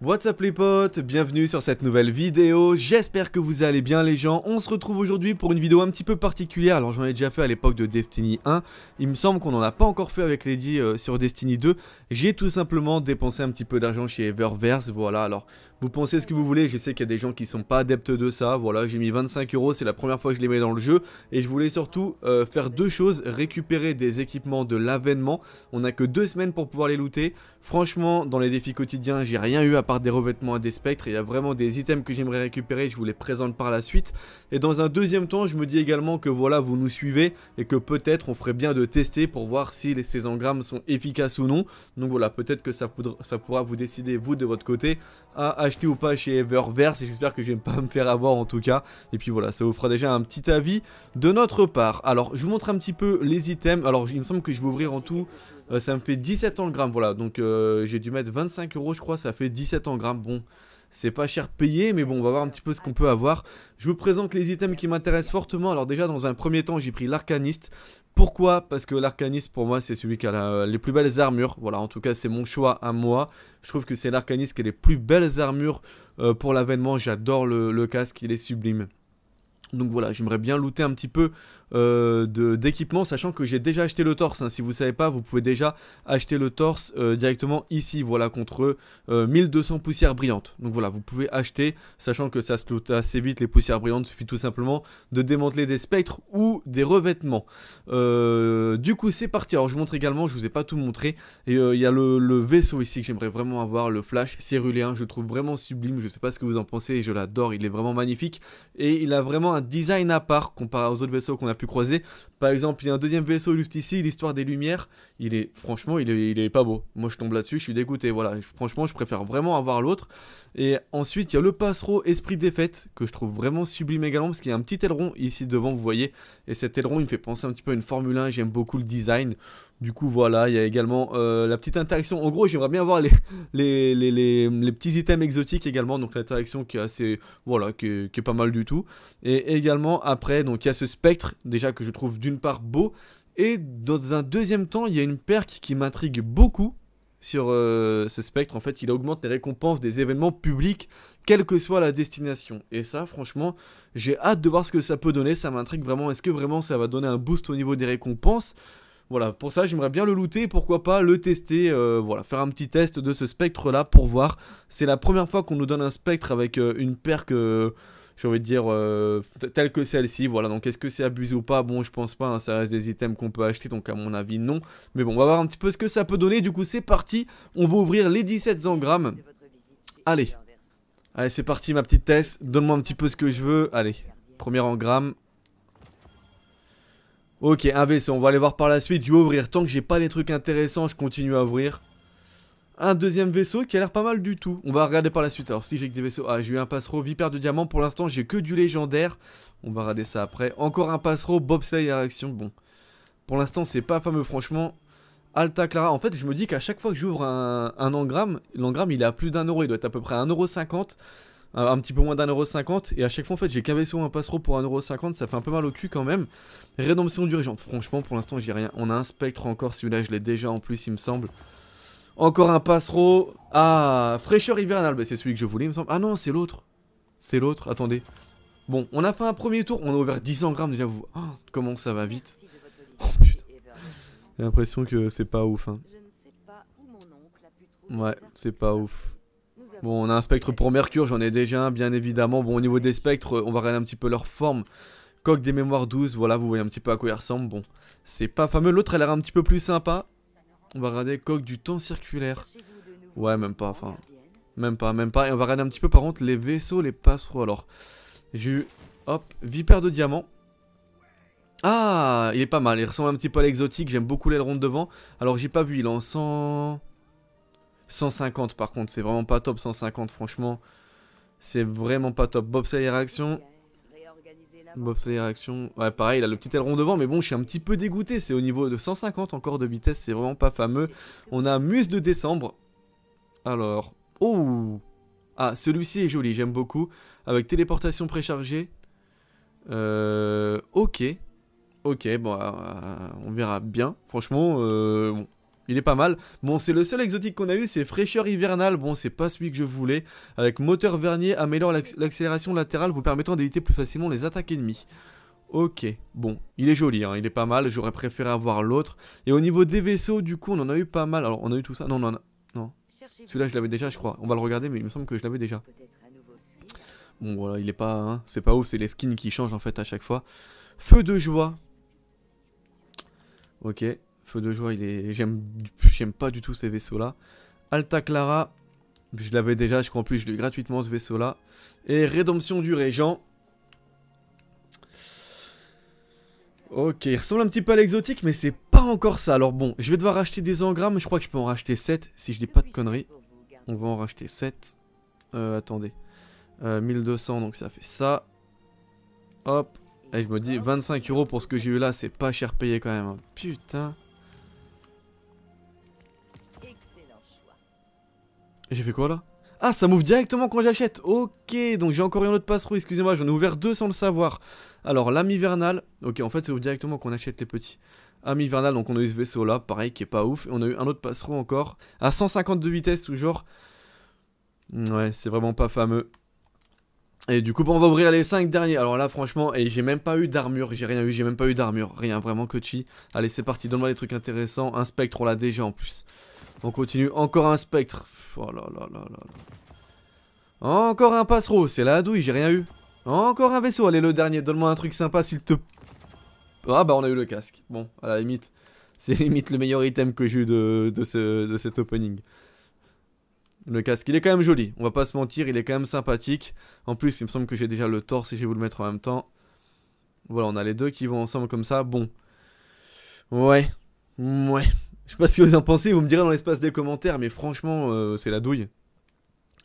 What's up les potes, bienvenue sur cette nouvelle vidéo, j'espère que vous allez bien les gens, on se retrouve aujourd'hui pour une vidéo un petit peu particulière, alors j'en ai déjà fait à l'époque de Destiny 1, il me semble qu'on n'en a pas encore fait avec Lady euh, sur Destiny 2, j'ai tout simplement dépensé un petit peu d'argent chez Eververse, voilà, alors vous pensez ce que vous voulez, je sais qu'il y a des gens qui sont pas adeptes de ça, voilà, j'ai mis 25 euros, c'est la première fois que je les mets dans le jeu, et je voulais surtout euh, faire deux choses, récupérer des équipements de l'avènement, on a que deux semaines pour pouvoir les looter, franchement dans les défis quotidiens j'ai rien eu à par des revêtements à des spectres, il y a vraiment des items que j'aimerais récupérer, je vous les présente par la suite. Et dans un deuxième temps, je me dis également que voilà, vous nous suivez et que peut-être on ferait bien de tester pour voir si les, ces engrammes sont efficaces ou non. Donc voilà, peut-être que ça, ça, pourra vous décider, vous, de votre côté, à acheter ou pas chez Eververse. Et j'espère que je vais pas me faire avoir en tout cas. Et puis voilà, ça vous fera déjà un petit avis de notre part. Alors, je vous montre un petit peu les items. Alors, il me semble que je vais ouvrir en tout... Euh, ça me fait 17 en grammes, voilà. Donc euh, j'ai dû mettre 25 euros, je crois, ça fait 17 en grammes. Bon, c'est pas cher payé, mais bon, on va voir un petit peu ce qu'on peut avoir. Je vous présente les items qui m'intéressent fortement. Alors déjà, dans un premier temps, j'ai pris l'arcaniste. Pourquoi Parce que l'arcaniste, pour moi, c'est celui qui a les plus belles armures. Voilà, en tout cas, c'est mon choix à moi. Je trouve que c'est l'arcaniste qui a les plus belles armures euh, pour l'avènement. J'adore le, le casque, il est sublime. Donc voilà, j'aimerais bien looter un petit peu euh, d'équipement, sachant que j'ai déjà acheté le torse. Hein. Si vous ne savez pas, vous pouvez déjà acheter le torse euh, directement ici, voilà, contre 1200 euh, poussières brillantes. Donc voilà, vous pouvez acheter, sachant que ça se loot assez vite, les poussières brillantes, il suffit tout simplement de démanteler des spectres ou des revêtements. du coup, c'est parti. Alors, je montre également, je vous ai pas tout montré, et il y a le, vaisseau ici que j'aimerais vraiment avoir, le flash céruléen, je le trouve vraiment sublime, je ne sais pas ce que vous en pensez, je l'adore, il est vraiment magnifique, et il a vraiment un design à part comparé aux autres vaisseaux qu'on a pu croiser. Par exemple, il y a un deuxième vaisseau juste ici, l'histoire des lumières. Il est, franchement, il est, pas beau. Moi, je tombe là-dessus, je suis dégoûté. Voilà, franchement, je préfère vraiment avoir l'autre. Et ensuite, il y a le passereau Esprit Défaite, que je trouve vraiment sublime également, parce qu'il y a un petit aileron ici devant, vous voyez. Et cet aileron, il me fait penser un petit peu à une Formule 1. J'aime beaucoup le design. Du coup, voilà, il y a également euh, la petite interaction. En gros, j'aimerais bien voir les petits items exotiques également. Donc, l'interaction qui est assez. Voilà, qui est, pas mal du tout. Et également, après, donc, il y a ce spectre, déjà que je trouve d'une part beau. Et dans un deuxième temps, il y a une perque qui m'intrigue beaucoup sur euh, ce spectre. En fait, il augmente les récompenses des événements publics, quelle que soit la destination. Et ça, franchement, j'ai hâte de voir ce que ça peut donner. Ça m'intrigue vraiment. Est-ce que vraiment ça va donner un boost au niveau des récompenses voilà, pour ça, j'aimerais bien le looter, pourquoi pas le tester, euh, voilà, faire un petit test de ce spectre-là pour voir. C'est la première fois qu'on nous donne un spectre avec euh, une perque... que, euh, j'ai envie de dire, telle que celle-ci. Voilà, donc est-ce que c'est abusé ou pas Bon, je pense pas, hein, ça reste des items qu'on peut acheter, donc à mon avis, non. Mais bon, on va voir un petit peu ce que ça peut donner. Du coup, c'est parti, on va ouvrir les 17 engrammes. Allez, allez, c'est parti, ma petite test, Donne-moi un petit peu ce que je veux. Allez, premier engramme. Ok, un vaisseau, on va aller voir par la suite. Je vais ouvrir. Tant que j'ai pas des trucs intéressants, je continue à ouvrir. Un deuxième vaisseau qui a l'air pas mal du tout. On va regarder par la suite. Alors, si j'ai que des vaisseaux. Ah, j'ai eu un passereau vipère de diamant. Pour l'instant, j'ai que du légendaire. On va regarder ça après. Encore un passereau Bob à réaction. Bon. Pour l'instant, c'est pas fameux, franchement. Alta Clara. En fait, je me dis qu'à chaque fois que j'ouvre un, engramme, l'engramme il est à plus d'un euro. Il doit être à peu près à 1,50€ un, petit peu moins d'un euro cinquante. Et à chaque fois, en fait, j'ai qu'un vaisseau, un passereau pour un euro cinquante. Ça fait un peu mal au cul quand même. Rédemption régent Franchement, pour l'instant, j'ai rien. On a un spectre encore. Celui-là, je l'ai déjà en plus, il me semble. Encore un passereau. Ah, fraîcheur hivernale. Bah, c'est celui que je voulais, il me semble. Ah non, c'est l'autre. C'est l'autre. Attendez. Bon, on a fait un premier tour. On a ouvert 1000 grammes déjà. Vous... Oh, comment ça va vite. Oh, j'ai l'impression que c'est pas ouf. Hein. Ouais, c'est pas ouf. Bon, on a un spectre pour Mercure, j'en ai déjà un, bien évidemment. Bon, au niveau des spectres, on va regarder un petit peu leur forme. Coque des mémoires 12, voilà, vous voyez un petit peu à quoi il ressemble. Bon, c'est pas fameux. L'autre, elle a l'air un petit peu plus sympa. On va regarder coque du temps circulaire. Ouais, même pas, enfin... Même pas, même pas. Et on va regarder un petit peu, par contre, les vaisseaux, les passereaux. Alors, j'ai eu... Hop, vipère de diamant. Ah, il est pas mal. Il ressemble un petit peu à l'exotique. J'aime beaucoup l'aileron de devant. Alors, j'ai pas vu. Il en sent... 150 par contre, c'est vraiment pas top 150 franchement. C'est vraiment pas top. Bob et réaction. Bob et réaction. Ouais pareil, il a le petit aileron devant mais bon je suis un petit peu dégoûté. C'est au niveau de 150 encore de vitesse, c'est vraiment pas fameux. On a Muse de décembre. Alors... Oh Ah celui-ci est joli, j'aime beaucoup. Avec téléportation préchargée. Euh... Ok. Ok, bon, euh, on verra bien. Franchement, euh, bon, il est pas mal. Bon, c'est le seul exotique qu'on a eu, c'est fraîcheur hivernale. Bon, c'est pas celui que je voulais. Avec moteur vernier, améliore l'accélération latérale, vous permettant d'éviter plus facilement les attaques ennemies. Ok, bon, il est joli, hein, il est pas mal, j'aurais préféré avoir l'autre. Et au niveau des vaisseaux, du coup, on en a eu pas mal. Alors, on a eu tout ça, non, non, non. Celui-là, je l'avais déjà, je crois. On va le regarder, mais il me semble que je l'avais déjà. Bon, voilà, il est pas... Hein. c'est pas ouf, c'est les skins qui changent, en fait, à chaque fois. Feu de joie. Ok, Feu de joie, il est. J'aime pas du tout ces vaisseaux-là. Alta Clara, je l'avais déjà, je crois en plus, je l'ai gratuitement ce vaisseau-là. Et Rédemption du Régent. Ok, il ressemble un petit peu à l'exotique, mais c'est pas encore ça. Alors bon, je vais devoir racheter des engrammes. Je crois que je peux en racheter 7, si je dis pas de conneries. On va en racheter 7. Euh, attendez. 1200, euh, donc ça fait ça. Hop. Et je me dis, 25 euros pour ce que j'ai eu là, c'est pas cher payé quand même. Hein. Putain. J'ai fait quoi là Ah, ça m'ouvre directement quand j'achète. Ok, donc j'ai encore eu un autre passereau excusez-moi, j'en ai ouvert deux sans le savoir. Alors, l'ami vernal. Ok, en fait, c'est directement qu'on achète les petits. Ami vernal. donc on a eu ce vaisseau là, pareil, qui est pas ouf. Et on a eu un autre passereau encore. À 150 de vitesse, toujours. Ouais, c'est vraiment pas fameux. Et du coup, bah, on va ouvrir les 5 derniers. Alors là, franchement, et j'ai même pas eu d'armure. J'ai rien eu, j'ai même pas eu d'armure. Rien, vraiment, Kochi. Allez, c'est parti, donne-moi des trucs intéressants. Un spectre, on l'a déjà en plus. On continue. Encore un spectre. Oh là là là là. Encore un passereau. C'est la douille, j'ai rien eu. Encore un vaisseau. Allez, le dernier. Donne-moi un truc sympa s'il te... Ah bah on a eu le casque. Bon, à la limite. C'est limite le meilleur item que j'ai eu de, de, de cet opening. Le casque, il est quand même joli, on va pas se mentir, il est quand même sympathique. En plus, il me semble que j'ai déjà le torse et je vais vous le mettre en même temps. Voilà, on a les deux qui vont ensemble comme ça, bon. Ouais, ouais. Je sais pas ce que vous en pensez, vous me direz dans l'espace des commentaires, mais franchement, euh, c'est la douille.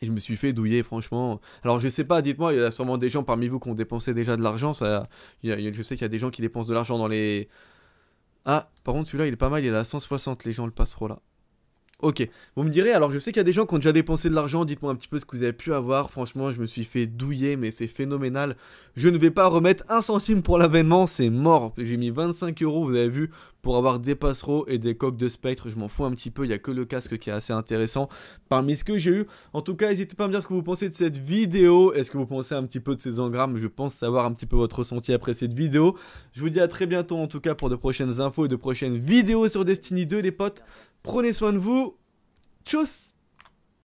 Et je me suis fait douiller, franchement. Alors, je sais pas, dites-moi, il y a sûrement des gens parmi vous qui ont dépensé déjà de l'argent. Ça, je sais qu'il y a des gens qui dépensent de l'argent dans les. Ah, par contre, celui-là, il est pas mal, il est à 160, les gens le passeront là. Ok, vous me direz, alors je sais qu'il y a des gens qui ont déjà dépensé de l'argent, dites-moi un petit peu ce que vous avez pu avoir, franchement je me suis fait douiller mais c'est phénoménal, je ne vais pas remettre un centime pour l'avènement, c'est mort, j'ai mis 25 euros vous avez vu pour avoir des passereaux et des coques de spectre, je m'en fous un petit peu, il n'y a que le casque qui est assez intéressant parmi ce que j'ai eu, en tout cas n'hésitez pas à me dire ce que vous pensez de cette vidéo, est-ce que vous pensez un petit peu de ces engrammes, je pense savoir un petit peu votre ressenti après cette vidéo, je vous dis à très bientôt en tout cas pour de prochaines infos et de prochaines vidéos sur Destiny 2 les potes, Prenez soin de vous. Tchuss